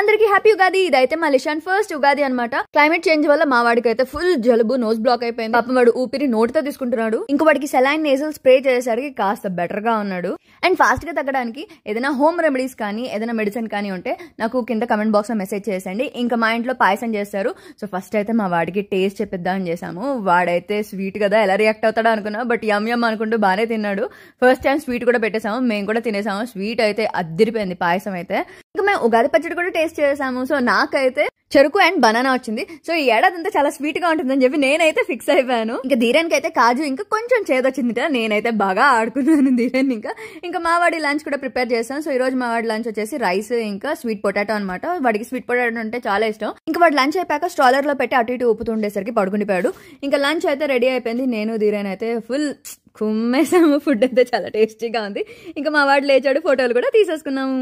అందరికి హ్యాపీ ఉగాది ఇదైతే మా లిషాన్ ఫస్ట్ ఉగాది అనమాట క్లైమేట్ చేంజ్ వల్ల మా వాడికైతే ఫుల్ జలుబు నోస్ బ్లాక్ అయిపోయింది పాపం వాడు ఊపిరి నోటితో తీసుకుంటున్నాడు ఇంకో వాడికి సెలైన్ నేజల్ స్ప్రే చేసేసరికి కాస్త బెటర్ గా ఉన్నాడు అండ్ ఫాస్ట్ గా తగ్గడానికి ఏదైనా హోమ్ రెమెడీస్ కానీ ఏదైనా మెడిసిన్ కానీ ఉంటే నాకు కింద కమెంట్ బాక్స్ లో మెసేజ్ చేసేయండి ఇంకా మా ఇంట్లో పాయసం చేస్తారు సో ఫస్ట్ అయితే మా వాడికి టేస్ట్ చెప్పిద్దామని చేసాము వాడైతే స్వీట్ కదా ఎలా రియాక్ట్ అవుతాడో అనుకున్నా బట్ యమ్ యమ్ అనుకుంటూ బాగానే తిన్నాడు ఫస్ట్ టైం స్వీట్ కూడా పెట్టేసాము మేము కూడా తినేసాము స్వీట్ అయితే అద్దరిపోయింది పాయసం అయితే ఇంకా మేము ఉగాది పచ్చడి కూడా టేస్ట్ చేసాము సో నాకైతే చెరుకు అండ్ బనానా వచ్చింది సో ఈ ఏడాది అంతా చాలా స్వీట్ గా ఉంటుందని చెప్పి నేనైతే ఫిక్స్ అయిపోయాను ఇంకా ధీరానికి అయితే కాజు ఇంకా కొంచెం చేదొచ్చింది నేనైతే బాగా ఆడుకున్నాను ధీరాన్ని ఇంకా ఇంకా మావాడి లంచ్ కూడా ప్రిపేర్ చేశాను సో ఈ రోజు మావాడి లంచ్ వచ్చేసి రైస్ ఇంకా స్వీట్ పొటాటో అనమాట వాడికి స్వీట్ పొటాటో అంటే చాలా ఇష్టం ఇంకా వాడు లంచ్ అయిపోయాక స్ట్రాలర్ లో పెట్టి అటు ఇటు ఊపుతుండేసరికి పడుకుండిపోయాడు ఇంకా లంచ్ అయితే రెడీ అయిపోయింది నేను ధీరాన్ అయితే ఫుల్ కుమ్మేసాము ఫుడ్ అయితే చాలా టేస్టీగా ఉంది ఇంకా మా వాడు లేచాడు ఫోటోలు కూడా తీసేసుకున్నాము